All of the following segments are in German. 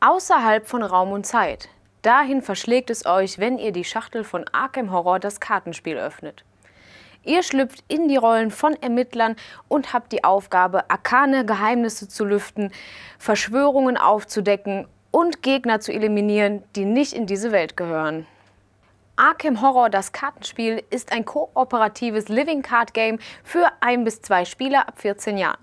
außerhalb von Raum und Zeit. Dahin verschlägt es euch, wenn ihr die Schachtel von Arkham Horror das Kartenspiel öffnet. Ihr schlüpft in die Rollen von Ermittlern und habt die Aufgabe, arkane Geheimnisse zu lüften, Verschwörungen aufzudecken und Gegner zu eliminieren, die nicht in diese Welt gehören. Arkham Horror, das Kartenspiel, ist ein kooperatives Living Card Game für ein bis zwei Spieler ab 14 Jahren.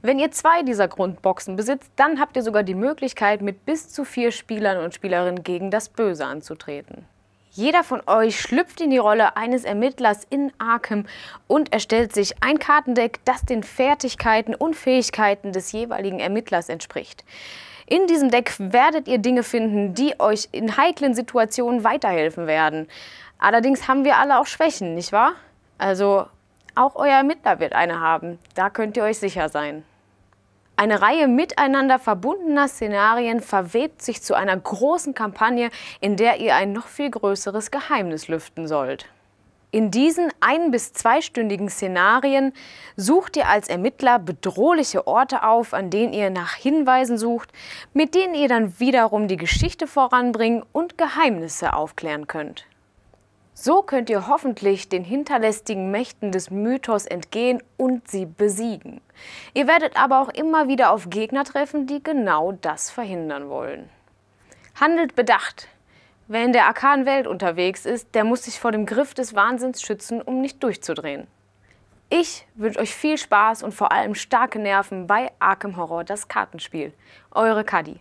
Wenn ihr zwei dieser Grundboxen besitzt, dann habt ihr sogar die Möglichkeit, mit bis zu vier Spielern und Spielerinnen gegen das Böse anzutreten. Jeder von euch schlüpft in die Rolle eines Ermittlers in Arkham und erstellt sich ein Kartendeck, das den Fertigkeiten und Fähigkeiten des jeweiligen Ermittlers entspricht. In diesem Deck werdet ihr Dinge finden, die euch in heiklen Situationen weiterhelfen werden. Allerdings haben wir alle auch Schwächen, nicht wahr? Also auch euer Ermittler wird eine haben. Da könnt ihr euch sicher sein. Eine Reihe miteinander verbundener Szenarien verwebt sich zu einer großen Kampagne, in der ihr ein noch viel größeres Geheimnis lüften sollt. In diesen ein- bis zweistündigen Szenarien sucht ihr als Ermittler bedrohliche Orte auf, an denen ihr nach Hinweisen sucht, mit denen ihr dann wiederum die Geschichte voranbringen und Geheimnisse aufklären könnt. So könnt ihr hoffentlich den hinterlästigen Mächten des Mythos entgehen und sie besiegen. Ihr werdet aber auch immer wieder auf Gegner treffen, die genau das verhindern wollen. Handelt bedacht, Wer in der arkanen Welt unterwegs ist, der muss sich vor dem Griff des Wahnsinns schützen, um nicht durchzudrehen. Ich wünsche euch viel Spaß und vor allem starke Nerven bei Arkham Horror, das Kartenspiel. Eure Kadi.